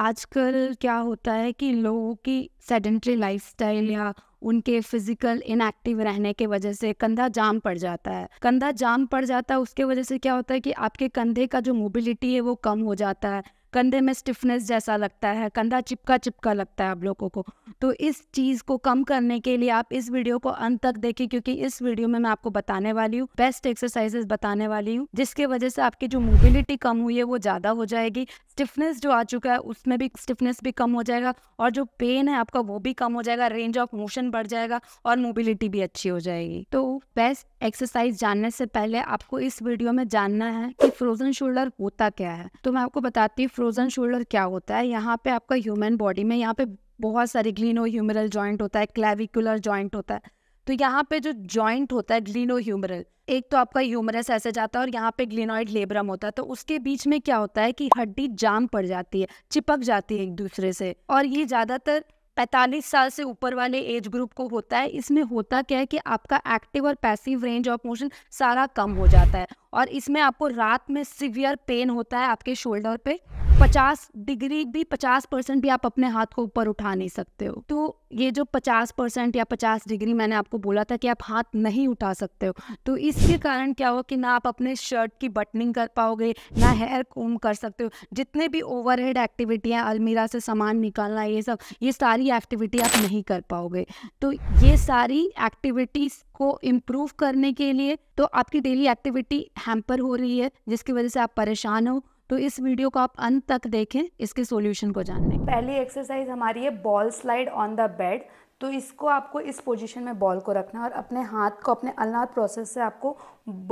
आजकल क्या होता है कि लोगों की सेडेंट्री लाइफस्टाइल या उनके फिजिकल इनएक्टिव रहने के वजह से कंधा जाम पड़ जाता है कंधा जाम पड़ जाता है उसके वजह से क्या होता है कि आपके कंधे का जो मोबिलिटी है वो कम हो जाता है कंधे में स्टिफनेस जैसा लगता है कंधा चिपका चिपका लगता है आप लोगों को तो इस चीज़ को कम करने के लिए आप इस वीडियो को अंत तक देखें क्योंकि इस वीडियो में मैं आपको बताने वाली हूँ बेस्ट एक्सरसाइजेस बताने वाली हूँ जिसके वजह से आपकी जो मोबिलिटी कम हुई है वो ज़्यादा हो जाएगी स्टिफनेस जो आ चुका है उसमें भी स्टिफनेस भी कम हो जाएगा और जो पेन है आपका वो भी कम हो जाएगा रेंज ऑफ मोशन बढ़ जाएगा और मोबिलिटी भी अच्छी हो जाएगी तो बेस्ट एक्सरसाइज जानने से पहले आपको इस वीडियो में जानना है कि फ्रोजन शोल्डर होता क्या है तो मैं आपको बताती हूँ फ्रोजन शोल्डर क्या होता है यहाँ पे आपका ह्यूमन बॉडी में यहाँ पे बहुत सारे ग्लिनो ह्यूमरल जॉइंट होता है क्लेविकुलर जॉइंट होता है तो यहाँ पे जो जॉइंट होता है ग्लिनो ह्यूमरल एक तो आपका ह्यूमरस ऐसे जाता है और यहाँ पे ग्लिनोइड लेब्रम होता है तो उसके बीच में क्या होता है कि हड्डी जाम पड़ जाती है चिपक जाती है एक दूसरे से और ये ज़्यादातर पैंतालीस साल से ऊपर वाले एज ग्रुप को होता है इसमें होता क्या है कि आपका एक्टिव और पैसिव रेंज ऑफ मोशन सारा कम हो जाता है और इसमें आपको रात में सिवियर पेन होता है आपके शोल्डर पे पचास डिग्री भी पचास परसेंट भी आप अपने हाथ को ऊपर उठा नहीं सकते हो तो ये जो पचास परसेंट या पचास डिग्री मैंने आपको बोला था कि आप हाथ नहीं उठा सकते हो तो इसके कारण क्या हो कि ना आप अपने शर्ट की बटनिंग कर पाओगे ना हेयर कोम कर सकते हो जितने भी ओवरहेड एक्टिविटी हैं अलमीरा से सामान निकालना ये सब ये सारी एक्टिविटी आप नहीं कर पाओगे तो ये सारी एक्टिविटीज़ को इम्प्रूव करने के लिए तो आपकी डेली एक्टिविटी हैम्पर हो रही है जिसकी वजह से आप परेशान हो तो इस वीडियो को आप अंत तक देखें इसके सॉल्यूशन को जानने पहली एक्सरसाइज हमारी है ball slide on the bed तो इसको आपको इस पोजीशन में बॉल को रखना है और अपने हाथ को अपने अलनाथ प्रोसेस से आपको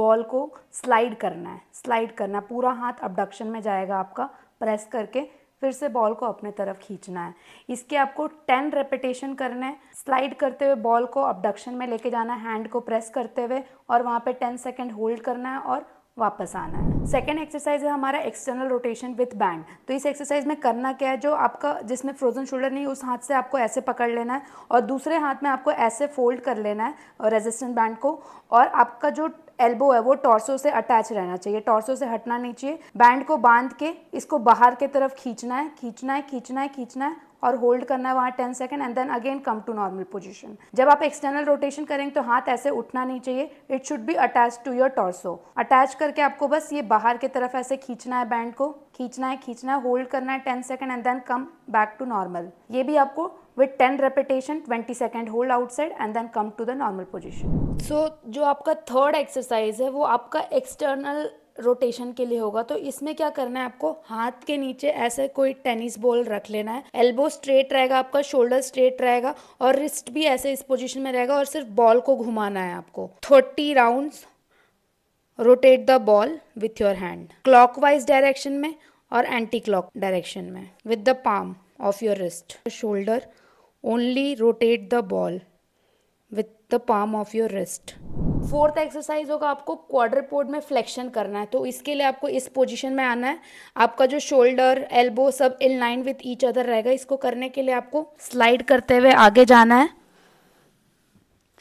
बॉल को स्लाइड करना है स्लाइड करना है पूरा हाथ अबडक्शन में जाएगा आपका प्रेस करके फिर से बॉल को अपने तरफ खींचना है इसके आपको टेन रेपिटेशन करना है स्लाइड करते हुए बॉल को अबडक्शन में लेके जाना है हैंड को प्रेस करते हुए और वहाँ पे टेन सेकेंड होल्ड करना है और वापस आना है सेकेंड एक्सरसाइज है हमारा एक्सटर्नल रोटेशन विथ बैंड तो इस एक्सरसाइज में करना क्या है जो आपका जिसमें फ्रोजन शोल्डर नहीं उस हाथ से आपको ऐसे पकड़ लेना है और दूसरे हाथ में आपको ऐसे फोल्ड कर लेना है रेजिस्टेंट बैंड को और आपका जो एल्बो है वो टॉर्सो से अटैच रहना चाहिए टॉर्सो से हटना नहीं चाहिए बैंड को बांध के इसको बाहर के तरफ खींचना है खींचना है खींचना है खींचना है और होल्ड करना है वहाँ ten second and then again come to normal position जब आप एक्सटर्नल रोटेशन करेंगे तो हाथ ऐसे उठना नहीं चाहिए it should be attach to your torso attach करके आपको बस ये बाहर की तरफ ऐसे खींचना है बैंड को खींचना है खींचना है होल्ड करना है ten second and then come back to normal ये भी आपको with ten repetition twenty second hold outside and then come to the normal position so जो आपका थर्ड एक्सरसाइज है वो आपका एक्सटर्नल रोटेशन के लिए होगा तो इसमें क्या करना है आपको हाथ के नीचे ऐसे कोई टेनिस बॉल रख लेना है एल्बो स्ट्रेट रहेगा आपका शोल्डर स्ट्रेट रहेगा और रिस्ट भी ऐसे इस पोजिशन में रहेगा और सिर्फ बॉल को घुमाना है आपको thirty round rotate the ball with your hand clock direction में और एंटी क्लॉक डायरेक्शन में with the palm of your wrist shoulder only rotate the ball with the palm of your wrist fourth exercise होगा आपको क्वाड्रपोड में flexion करना है तो इसके लिए आपको इस पोजीशन में आना है आपका जो शोल्डर एल्बो सब in line with each other रहेगा इसको करने के लिए आपको स्लाइड करते हुए आगे जाना है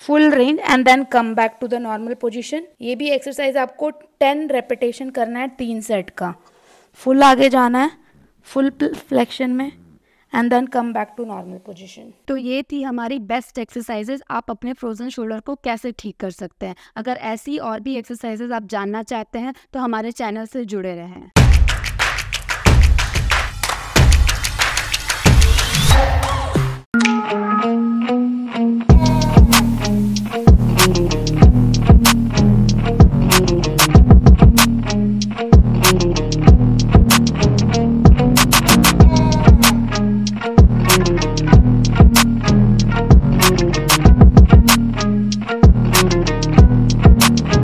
full range and then come back to the normal position ये भी एक्सरसाइज आपको टेन रेपिटेशन करना है तीन सेट का फुल आगे जाना है फुल फ्लेक्शन में and then come back to normal position तो ये थी हमारी बेस्ट एक्सरसाइजेज आप अपने फ्रोजन शोल्डर को कैसे ठीक कर सकते हैं अगर ऐसी और भी एक्सरसाइजेज आप जानना चाहते हैं तो हमारे चैनल से जुड़े रहें